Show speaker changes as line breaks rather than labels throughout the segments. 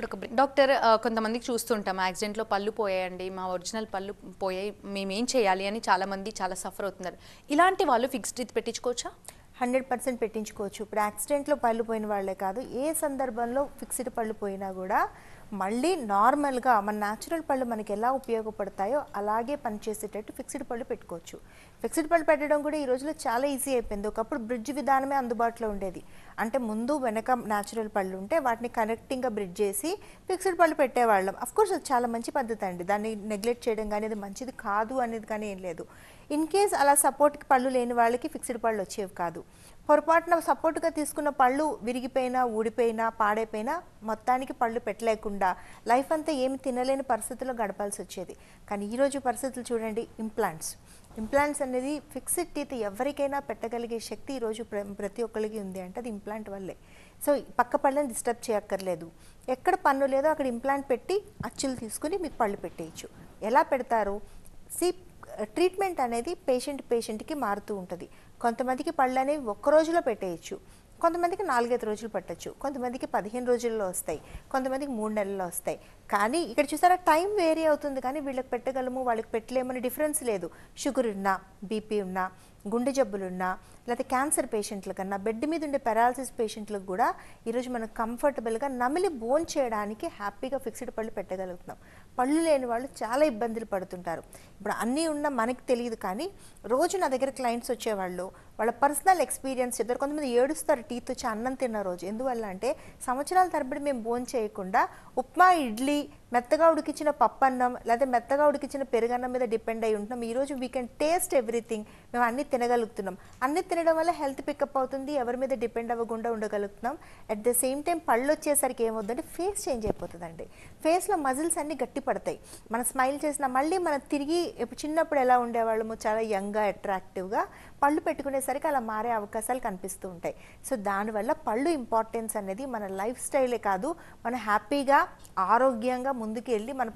ఇప్పుడు ఒక డాక్టర్ కొంతమందికి చూస్తుంటాం యాక్సిడెంట్లో పళ్ళు పోయాయండి మా ఒరిజినల్ పళ్ళు పోయాయి మేమేం చేయాలి అని చాలామంది చాలా సఫర్ అవుతున్నారు ఇలాంటి వాళ్ళు ఫిక్స్డ్ ఇది పెట్టించుకోవచ్చా హండ్రెడ్ పర్సెంట్ పెట్టించుకోవచ్చు ఇప్పుడు యాక్సిడెంట్లో పళ్ళు పోయిన వాళ్ళే కాదు ఏ సందర్భంలో ఫిక్స్డ్ పళ్ళు పోయినా కూడా మళ్ళీ నార్మల్గా మన న్యాచురల్ పళ్ళు మనకి ఎలా ఉపయోగపడతాయో అలాగే పనిచేసేటట్టు ఫిక్స్డ్ పళ్ళు పెట్టుకోవచ్చు ఫిక్స్డ్ పళ్ళు పెట్టడం కూడా ఈ రోజులో చాలా ఈజీ అయిపోయింది ఒకప్పుడు బ్రిడ్జ్ విధానమే అందుబాటులో ఉండేది అంటే ముందు వెనక న్యాచురల్ పళ్ళు ఉంటే వాటిని కనెక్టింగ్గా బ్రిడ్జ్ చేసి ఫిక్స్డ్ పళ్ళు పెట్టేవాళ్ళం అఫ్కోర్స్ అది చాలా మంచి పద్ధతి అండి దాన్ని నెగ్లెక్ట్ చేయడం కానీ అది మంచిది కాదు అనేది కానీ ఏం లేదు ఇన్ కేస్ అలా సపోర్ట్కి పళ్ళు లేని వాళ్ళకి ఫిక్స్డ్ పళ్ళు వచ్చేవి కాదు పొరపాటున సపోర్ట్గా తీసుకున్న పళ్ళు విరిగిపోయినా ఊడిపోయినా పాడైపోయినా మొత్తానికి పళ్ళు పెట్టలేకుండా లైఫ్ అంతా ఏమి తినలేని పరిస్థితుల్లో గడపాల్సి వచ్చేది కానీ ఈరోజు పరిస్థితులు చూడండి ఇంప్లాంట్స్ ఇంప్లాంట్స్ అనేది ఫిక్స్డ్ టీత్ ఎవరికైనా పెట్టగలిగే శక్తి ఈరోజు ప్ర ప్రతి ఒక్కరికి ఉంది అంటే అది ఇంప్లాంట్ వల్లే సో పక్క పళ్ళని డిస్టర్బ్ చేయక్కర్లేదు ఎక్కడ పన్ను లేదో అక్కడ ఇంప్లాంట్ పెట్టి అచ్చులు తీసుకుని మీకు పళ్ళు పెట్టేయచ్చు ఎలా పెడతారు సి ట్రీట్మెంట్ అనేది పేషెంట్ పేషెంట్కి మారుతూ ఉంటుంది కొంతమందికి పళ్ళు అనేవి ఒక్క రోజులో పెట్టేయచ్చు కొంతమందికి నాలుగైదు రోజులు పట్టచ్చు కొంతమందికి పదిహేను రోజుల్లో వస్తాయి కొంతమందికి మూడు నెలల్లో వస్తాయి కానీ ఇక్కడ చూసారా టైం వేరీ అవుతుంది కానీ వీళ్ళకి పెట్టగలము వాళ్ళకి పెట్టలేమని డిఫరెన్స్ లేదు షుగర్ ఉన్నా బీపీ ఉన్నా గుండె జబ్బులున్నా లేకపోతే క్యాన్సర్ పేషెంట్ల కన్నా బెడ్ మీద ఉండే పెరాలసిస్ పేషెంట్లకు కూడా ఈరోజు మనం కంఫర్టబుల్గా నమిలి బోన్ చేయడానికి హ్యాపీగా ఫిక్స్డ్ పళ్ళు పెట్టగలుగుతున్నాం పళ్ళు లేని వాళ్ళు చాలా ఇబ్బందులు పడుతుంటారు ఇప్పుడు అన్నీ ఉన్నా మనకి తెలియదు కానీ రోజు నా దగ్గర క్లయింట్స్ వచ్చేవాళ్ళు వాళ్ళ పర్సనల్ ఎక్స్పీరియన్స్ ఇద్దరు కొంతమంది ఏడుస్తారు టీత్ వచ్చి అన్నం తిన్న రోజు ఎందువల్ల అంటే సంవత్సరాల తరబడి మేము బోన్ చేయకుండా ఉప్మా ఇడ్లీ మెత్తగా ఉడికించిన పప్పన్నం లేదా మెత్తగా ఉడికించిన పెరుగన్నం మీద డిపెండ్ అయి ఉంటున్నాం ఈరోజు వీ కెన్ టేస్ట్ ఎవ్రీథింగ్ మేము అన్ని తినగలుగుతున్నాం అన్ని తినడం వల్ల హెల్త్ పికప్ అవుతుంది ఎవరి మీద డిపెండ్ అవ్వకుండా ఉండగలుగుతున్నాం అట్ ద సేమ్ టైం పళ్ళు వచ్చేసరికి ఏమవుతుందంటే ఫేస్ చేంజ్ అయిపోతుందండి ఫేస్లో మజిల్స్ అన్ని గట్టి పడతాయి మనం స్మైల్ చేసిన మళ్ళీ మనం తిరిగి చిన్నప్పుడు ఎలా ఉండేవాళ్ళము చాలా యంగ్గా అట్రాక్టివ్గా పళ్ళు పెట్టుకునేసరికి అలా మారే అవకాశాలు కనిపిస్తూ ఉంటాయి సో దానివల్ల పళ్ళు ఇంపార్టెన్స్ అనేది మన లైఫ్ స్టైలే కాదు మనం హ్యాపీగా ఆరోగ్యంగా ముందుకు వెళ్ళి మన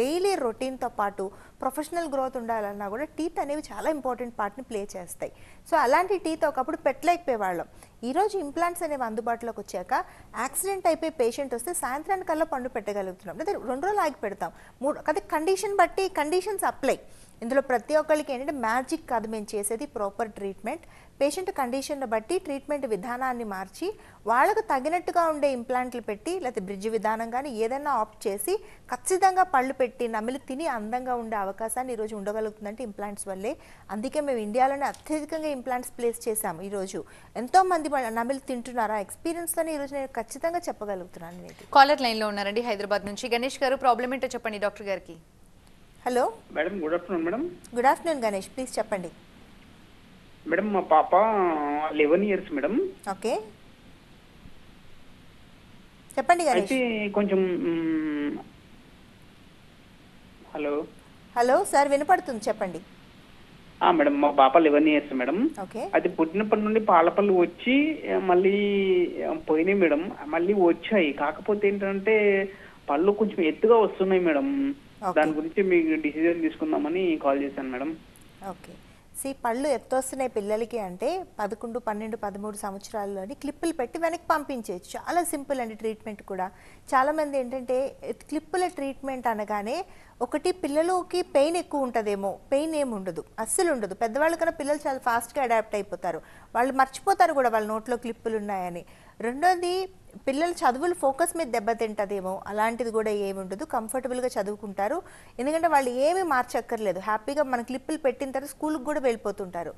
డైలీ రొటీన్తో పాటు ప్రొఫెషనల్ గ్రోత్ ఉండాలన్నా కూడా టీత్ అనేవి చాలా ఇంపార్టెంట్ పార్ట్ని ప్లే చేస్తాయి సో అలాంటి టీత్ ఒకప్పుడు పెట్టలేకపోయేవాళ్ళం ఈరోజు ఇంప్లాంట్స్ అనేవి అందుబాటులోకి వచ్చాక యాక్సిడెంట్ అయిపోయి పేషెంట్ వస్తే సాయంత్రానికల్లా పండు పెట్టగలుగుతున్నాం లేదా రెండు రోజులు ఆగి పెడతాం మూడు అదే కండిషన్ బట్టి కండిషన్స్ అప్లై ఇందులో ప్రతి ఒక్కరికి ఏంటంటే మ్యాజిక్ కాదు మేము చేసేది ప్రాపర్ ట్రీట్మెంట్ పేషెంట్ కండిషన్ను బట్టి ట్రీట్మెంట్ విధానాన్ని మార్చి వాళ్ళకు తగినట్టుగా ఉండే ఇంప్లాంట్లు పెట్టి లేకపోతే బ్రిడ్జ్ విధానం కానీ ఏదైనా ఆప్ట్ చేసి ఖచ్చితంగా పళ్ళు పెట్టి నమిలి తిని అందంగా ఉండే అవకాశాన్ని ఈరోజు ఉండగలుగుతుందంటే ఇంప్లాంట్స్ వల్లే అందుకే మేము ఇండియాలోనే అత్యధికంగా ఇంప్లాంట్స్ ప్లేస్ చేశాము ఈరోజు ఎంతోమంది నమిలి తింటున్నారు ఆ ఎక్స్పీరియన్స్తోనే ఈరోజు నేను ఖచ్చితంగా చెప్పగలుగుతున్నాను కాలర్ లైన్లో ఉన్నారండి హైదరాబాద్ నుంచి గణేష్ గారు ప్రాబ్లం ఏంటో చెప్పండి డాక్టర్ గారికి hello madam good afternoon madam good afternoon Ganesh please చెప్పండి మేడం మా పాప లెవెన్ ఇయర్స్ మేడం ఓకే చెప్పండి అయితే కొంచెం హలో హలో సార్ వినపడుతుంది చెప్పండి మేడం మా పాప లెవెన్ ఇయర్స్ మేడం అది పుట్టినప్పటి నుండి పాలపళ్ళు వచ్చి మళ్ళీ పోయినాయి మేడం మళ్ళీ వచ్చాయి కాకపోతే ఏంటంటే పళ్ళు కొంచెం ఎత్తుగా వస్తున్నాయి మేడం దాని గురించి మీకు డిసిజన్ తీసుకుందామని కాల్ చేశాను మేడం ఓకే సి పళ్ళు ఎత్తొస్తున్నాయి పిల్లలకి అంటే పదకొండు పన్నెండు పదమూడు సంవత్సరాల్లోని క్లిప్పులు పెట్టి వెనక్కి పంపించేయచ్చు చాలా సింపుల్ అండి ట్రీట్మెంట్ కూడా చాలామంది ఏంటంటే క్లిప్పుల ట్రీట్మెంట్ అనగానే ఒకటి పిల్లలకి పెయిన్ ఎక్కువ ఉంటుందేమో పెయిన్ ఏమి ఉండదు అస్సలు ఉండదు పెద్దవాళ్ళకన్నా పిల్లలు చాలా ఫాస్ట్గా అడాప్ట్ అయిపోతారు వాళ్ళు మర్చిపోతారు కూడా వాళ్ళ నోట్లో క్లిప్పులు ఉన్నాయని రెండోది పిల్లల చదువులు ఫోకస్ మీద దెబ్బతింటదేమో అలాంటిది కూడా ఏమి ఉండదు కంఫర్టబుల్గా చదువుకుంటారు ఎందుకంటే వాళ్ళు ఏమీ మార్చక్కర్లేదు హ్యాపీగా మన క్లిప్పులు పెట్టిన తర్వాత స్కూల్కి కూడా వెళ్ళిపోతుంటారు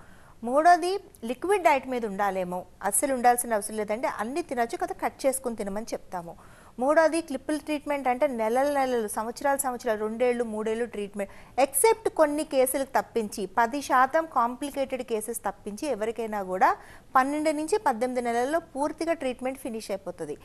మూడోది లిక్విడ్ డైట్ మీద ఉండాలేమో అస్సలు ఉండాల్సిన అవసరం లేదంటే అన్నీ తినచ్చు కదా కట్ చేసుకుని తినమని చెప్తాము మూడోది క్లిప్పుల ట్రీట్మెంట్ అంటే నెలల నెలలు సంవత్సరాలు సంవత్సరాలు రెండేళ్ళు మూడేళ్ళు ట్రీట్మెంట్ ఎక్సెప్ట్ కొన్ని కేసులకు తప్పించి పది శాతం కాంప్లికేటెడ్ కేసెస్ తప్పించి ఎవరికైనా కూడా పన్నెండు నుంచి పద్దెనిమిది నెలల్లో పూర్తిగా ట్రీట్మెంట్ ఫినిష్ అయిపోతుంది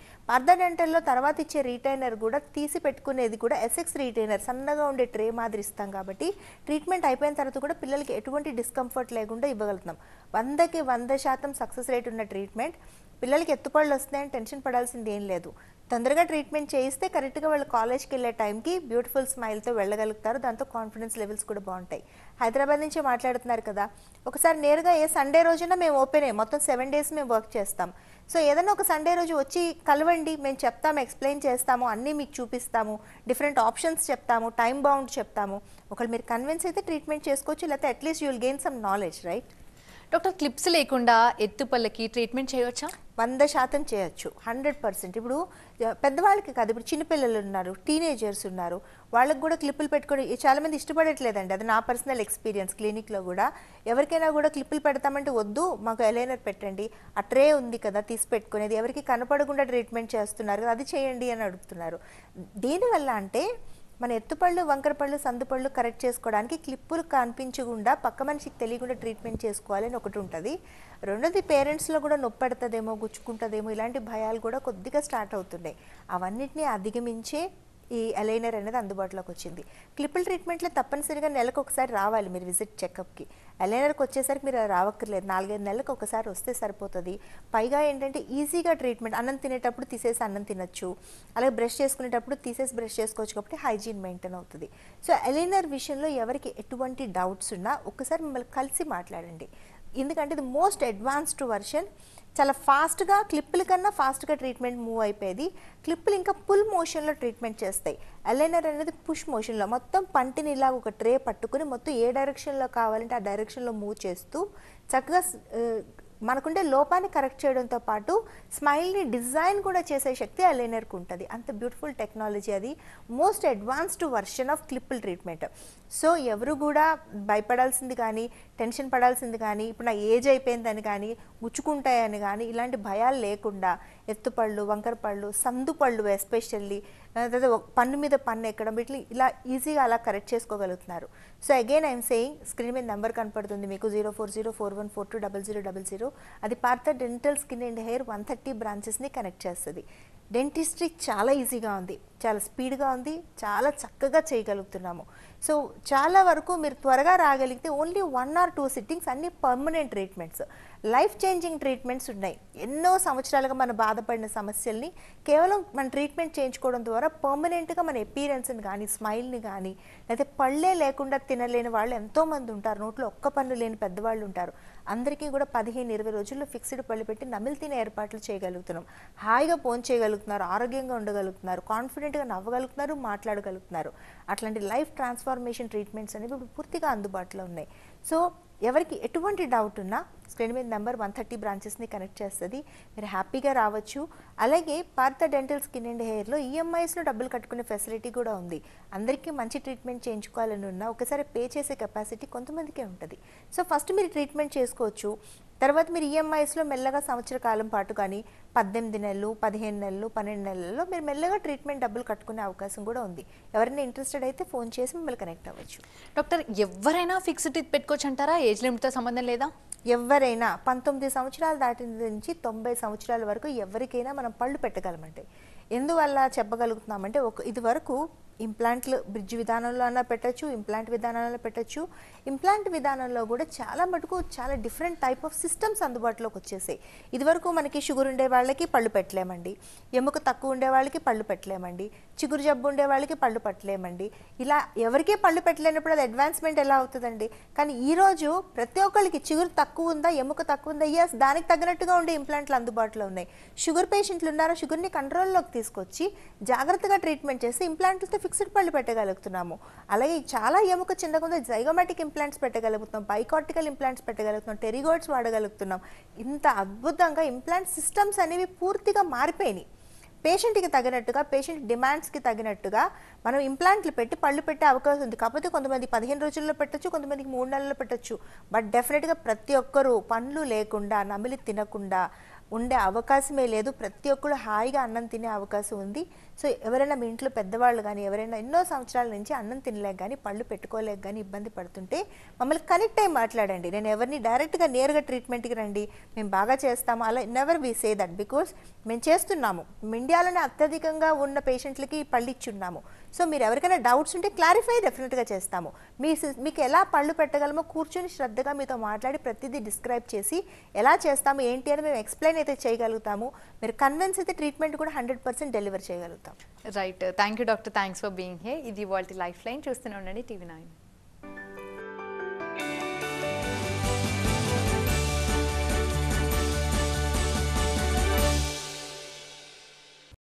గంటల్లో తర్వాత ఇచ్చే రీటైనర్ కూడా తీసి పెట్టుకునేది కూడా ఎస్ఎక్స్ రీటైనర్ సన్నగా ఉండే ట్రే మాదిరి ఇస్తాం కాబట్టి ట్రీట్మెంట్ అయిపోయిన తర్వాత కూడా పిల్లలకి ఎటువంటి డిస్కంఫర్ట్ లేకుండా ఇవ్వగలుగుతాం వందకి వంద శాతం సక్సెస్ రేట్ ఉన్న ట్రీట్మెంట్ పిల్లలకి ఎత్తుపళ్ళు వస్తాయని టెన్షన్ పడాల్సింది ఏం లేదు తొందరగా ట్రీట్మెంట్ చేయిస్తే కరెక్ట్గా వాళ్ళు కాలేజ్కి వెళ్ళే టైంకి బ్యూటిఫుల్ స్మైల్తో వెళ్ళగలుగుతారు దాంతో కాన్ఫిడెన్స్ లెవెల్స్ కూడా బాగుంటాయి హైదరాబాద్ నుంచి మాట్లాడుతున్నారు కదా ఒకసారి నేరుగా ఏ సండే రోజున మేము ఓపెన్ ఓపెనే మొత్తం సెవెన్ డేస్ మేము వర్క్ చేస్తాం సో ఏదైనా ఒక సండే రోజు వచ్చి కలవండి మేము చెప్తాము ఎక్స్ప్లెయిన్ చేస్తాము అన్నీ మీకు చూపిస్తాము డిఫరెంట్ ఆప్షన్స్ చెప్తాము టైం బౌండ్ చెప్తాము ఒకళ్ళు మీరు కన్విన్స్ అయితే ట్రీట్మెంట్ చేసుకోవచ్చు లేకపోతే at least will gain some knowledge right doctor clips లేకుండా ఎత్తుపల్లకి ట్రీట్మెంట్ చేయవచ్చా వంద శాతం చేయొచ్చు హండ్రెడ్ పర్సెంట్ ఇప్పుడు పెద్దవాళ్ళకి కాదు ఇప్పుడు చిన్నపిల్లలు ఉన్నారు టీనేజర్స్ ఉన్నారు వాళ్ళకి కూడా క్లిప్పులు పెట్టుకోవడం చాలామంది ఇష్టపడట్లేదండి అది నా పర్సనల్ ఎక్స్పీరియన్స్ క్లినిక్లో కూడా ఎవరికైనా కూడా క్లిప్పులు పెడతామంటే వద్దు మాకు ఎలైనర్ పెట్టండి ఆ ట్రే ఉంది కదా తీసి పెట్టుకునేది ఎవరికి కనపడకుండా ట్రీట్మెంట్ చేస్తున్నారు అది చేయండి అని అడుగుతున్నారు దీనివల్ల అంటే మన ఎత్తుపళ్ళు వంకరపళ్ళు సందుపళ్ళు కరెక్ట్ చేసుకోవడానికి క్లిప్పులు కనిపించకుండా పక్క మనిషికి తెలియకుండా ట్రీట్మెంట్ చేసుకోవాలని ఒకటి ఉంటుంది రెండోది పేరెంట్స్లో కూడా నొప్పి పెడుతుందేమో గుచ్చుకుంటుందేమో ఇలాంటి భయాలు కూడా కొద్దిగా స్టార్ట్ అవుతున్నాయి అవన్నిటిని అధిగమించే ఈ అలైనర్ అనేది అందుబాటులోకి వచ్చింది క్లిపుల్ ట్రీట్మెంట్లో తప్పనిసరిగా నెలకు ఒకసారి రావాలి మీరు విజిట్ చెకప్కి అలైనర్కి వచ్చేసరికి మీరు రావక్కర్లేదు నాలుగైదు నెలలకు ఒకసారి వస్తే సరిపోతుంది పైగా ఏంటంటే ఈజీగా ట్రీట్మెంట్ అన్నం తినేటప్పుడు తీసేసి అన్నం తినచ్చు అలాగే బ్రష్ చేసుకునేటప్పుడు తీసేసి బ్రష్ చేసుకోవచ్చు కాబట్టి హైజీన్ మెయింటైన్ అవుతుంది సో అలైనర్ విషయంలో ఎవరికి ఎటువంటి డౌట్స్ ఉన్నా ఒకసారి మిమ్మల్ని కలిసి మాట్లాడండి ఎందుకంటే ఇది మోస్ట్ అడ్వాన్స్డ్ వర్షన్ చాలా ఫాస్ట్గా క్లిప్పుల కన్నా ఫాస్ట్గా ట్రీట్మెంట్ మూవ్ అయిపోయేది క్లిప్పులు ఇంకా పుల్ మోషన్లో ట్రీట్మెంట్ చేస్తాయి ఎల్ఐనర్ అనేది పుష్ మోషన్లో మొత్తం పంటిని ఇలా ఒక ట్రే పట్టుకుని మొత్తం ఏ డైరెక్షన్లో కావాలంటే ఆ డైరెక్షన్లో మూవ్ చేస్తూ చక్కగా మనకుండే లోపాన్ని కరెక్ట్ చేయడంతో పాటు స్మైల్ని డిజైన్ కూడా చేసే శక్తి ఆ లైనర్కి ఉంటుంది అంత బ్యూటిఫుల్ టెక్నాలజీ అది మోస్ట్ అడ్వాన్స్డ్ వర్షన్ ఆఫ్ క్లిప్పుల్ ట్రీట్మెంట్ సో ఎవరు కూడా భయపడాల్సింది కానీ టెన్షన్ పడాల్సింది కానీ ఇప్పుడు నా ఏజ్ అయిపోయిందని కానీ ముచ్చుకుంటాయని కానీ ఇలాంటి భయాలు లేకుండా ఎత్తుపళ్ళు వంకరపళ్ళు సందుపళ్ళు ఎస్పెషల్లీ లేదా పన్ను మీద పన్ను ఎక్కడం వీటిని ఇలా ఈజీగా అలా కరెక్ట్ చేసుకోగలుగుతున్నారు so again I'm saying screen మీద నెంబర్ కనపడుతుంది మీకు zero four zero four one four two double zero double zero అది Partha dental skin and hair one thirty బ్రాంచెస్ని కనెక్ట్ చేస్తుంది డెంటిస్ట్రీ చాలా ఈజీగా ఉంది చాలా స్పీడ్గా ఉంది చాలా చక్కగా చేయగలుగుతున్నాము సో చాలా వరకు మీరు త్వరగా రాగలిగితే only one or two sittings అన్ని permanent treatments life changing treatments ఉన్నాయి ఎన్నో సంవత్సరాలుగా మనం బాధపడిన సమస్యల్ని కేవలం మన ట్రీట్మెంట్ చేయించుకోవడం ద్వారా పర్మనెంట్గా మన ఎపీరియన్స్ని కానీ స్మైల్ని కానీ లేకపోతే పళ్ళే లేకుండా తినలేని వాళ్ళు ఎంతోమంది ఉంటారు నోట్లో ఒక్క పన్ను లేని పెద్దవాళ్ళు ఉంటారు అందరికీ కూడా పదిహేను ఇరవై రోజుల్లో ఫిక్స్డ్ పళ్ళు పెట్టి నమిలి తినే ఏర్పాట్లు చేయగలుగుతున్నాం హాయిగా ఫోన్ చేయగలుగుతున్నారు ఆరోగ్యంగా ఉండగలుగుతున్నారు కాన్ఫిడెంట్గా నవ్వగలుగుతున్నారు మాట్లాడగలుగుతున్నారు అట్లాంటి లైఫ్ ట్రాన్స్ఫార్మేషన్ ట్రీట్మెంట్స్ అనేవి ఇప్పుడు పూర్తిగా అందుబాటులో ఉన్నాయి సో ఎవరికి ఎటువంటి డౌట్ ఉన్నా స్క్రీన్ మీద నెంబర్ వన్ థర్టీ బ్రాంచెస్ని కనెక్ట్ చేస్తుంది మీరు హ్యాపీగా రావచ్చు అలాగే పార్త డెంటల్ స్కిన్ అండ్ హెయిర్లో ఈఎంఐస్లో డబ్బులు కట్టుకునే ఫెసిలిటీ కూడా ఉంది అందరికీ మంచి ట్రీట్మెంట్ చేయించుకోవాలని ఉన్నా ఒకసారి పే చేసే కెపాసిటీ కొంతమందికే ఉంటుంది సో ఫస్ట్ మీరు ట్రీట్మెంట్ చేసుకోవచ్చు తర్వాత మీరు ఈఎంఐస్లో మెల్లగా సంవత్సర కాలం పాటు కానీ పద్దెనిమిది నెలలు పదిహేను నెలలు పన్నెండు నెలల్లో మీరు మెల్లగా ట్రీట్మెంట్ డబ్బులు కట్టుకునే అవకాశం కూడా ఉంది ఎవరైనా ఇంట్రెస్టెడ్ అయితే ఫోన్ చేసి మిమ్మల్ని కనెక్ట్ అవ్వచ్చు డాక్టర్ ఎవరైనా ఫిక్స్డ్ టీత్ పెట్టుకోవచ్చు అంటారా ఏజ్ లిమిట్తో సంబంధం లేదా ఎవరైనా పంతొమ్మిది సంవత్సరాలు దాటిన నుంచి తొంభై సంవత్సరాల వరకు ఎవరికైనా మనం పళ్ళు పెట్టగలమండి ఎందువల్ల చెప్పగలుగుతున్నామంటే ఒక ఇది వరకు ఇంప్లాంట్లు బ్రిడ్జ్ విధానంలో అన్నా పెట్టచ్చు ఇంప్లాంట్ విధానంలో పెట్టచ్చు ఇంప్లాంట్ విధానంలో కూడా చాలా మటుకు చాలా డిఫరెంట్ టైప్ ఆఫ్ సిస్టమ్స్ అందుబాటులోకి వచ్చేసాయి ఇదివరకు మనకి షుగర్ ఉండే వాళ్ళకి పళ్ళు పెట్టలేమండి ఎముక తక్కువ ఉండే వాళ్ళకి పళ్ళు పెట్టలేమండి చిగురు జబ్బు ఉండే వాళ్ళకి పళ్ళు పెట్టలేమండి ఇలా ఎవరికీ పళ్ళు పెట్టలేనప్పుడు అది అడ్వాన్స్మెంట్ ఎలా అవుతుందండి కానీ ఈరోజు ప్రతి ఒక్కరికి చిగురు తక్కువ ఉందా ఎముక తక్కువ ఉందా ఎస్ దానికి తగినట్టుగా ఉండే ఇంప్లాంట్లు అందుబాటులో ఉన్నాయి షుగర్ పేషెంట్లు ఉన్నారో షుగర్ని కంట్రోల్లోకి తీసుకొచ్చి జాగ్రత్తగా ట్రీట్మెంట్ చేసి ఇంప్లాంట్లతో ఫిక్స్డ్ పళ్ళు పెట్టగలుగుతున్నాము అలాగే చాలా ఎముక చిన్నకుండా జైగోమాటిక్ ఇంప్లాంట్స్ పెట్టగలుగుతున్నాం బైకాటికల్ ఇంప్లాంట్స్ పెట్టగలుగుతున్నాం టెరిగోడ్స్ వాడగలుగుతున్నాం ఇంత అద్భుతంగా ఇంప్లాంట్ సిస్టమ్స్ అనేవి పూర్తిగా మారిపోయినాయి పేషెంట్కి తగినట్టుగా పేషెంట్ డిమాండ్స్కి తగినట్టుగా మనం ఇంప్లాంట్లు పెట్టి పళ్ళు పెట్టే అవకాశం ఉంది కాకపోతే కొంతమంది పదిహేను రోజుల్లో పెట్టచ్చు కొంతమందికి మూడు నెలల్లో పెట్టచ్చు బట్ డెఫినెట్గా ప్రతి ఒక్కరూ పండ్లు లేకుండా నమిలి తినకుండా ఉండే అవకాశమే లేదు ప్రతి ఒక్కరు హాయిగా అన్నం తినే అవకాశం ఉంది సో ఎవరైనా మీ ఇంట్లో పెద్దవాళ్ళు కానీ ఎవరైనా ఎన్నో సంవత్సరాల నుంచి అన్నం తినలేక కానీ పళ్ళు పెట్టుకోలేక కానీ ఇబ్బంది పడుతుంటే మమ్మల్ని కనెక్ట్ అయ్యి మాట్లాడండి నేను ఎవరిని డైరెక్ట్గా నేరుగా ట్రీట్మెంట్కి రండి మేము బాగా చేస్తాము అలా never be say that because మేము చేస్తున్నాము ఇండియాలోనే అత్యధికంగా ఉన్న పేషెంట్లకి పళ్ళు ఇచ్చున్నాము సో మీరు ఎవరికైనా డౌట్స్ ఉంటే క్లారిఫై డెఫినెట్గా చేస్తాము మీ మీకు ఎలా పళ్ళు పెట్టగలమో కూర్చొని శ్రద్ధగా మీతో మాట్లాడి ప్రతిదీ డిస్క్రైబ్ చేసి ఎలా చేస్తాము ఏంటి అని మేము ఎక్స్ప్లెయిన్ అయితే చేయగలుగుతాము మీరు కన్విన్స్ అయితే ట్రీట్మెంట్ కూడా హండ్రెడ్ పర్సెంట్ డెలివర్ చేయగలుగుతాం right thank you doctor thanks for being hey ఇది వాళ్ళ లైఫ్ లైన్ చూస్తూనే ఉండండి టీవీ నైన్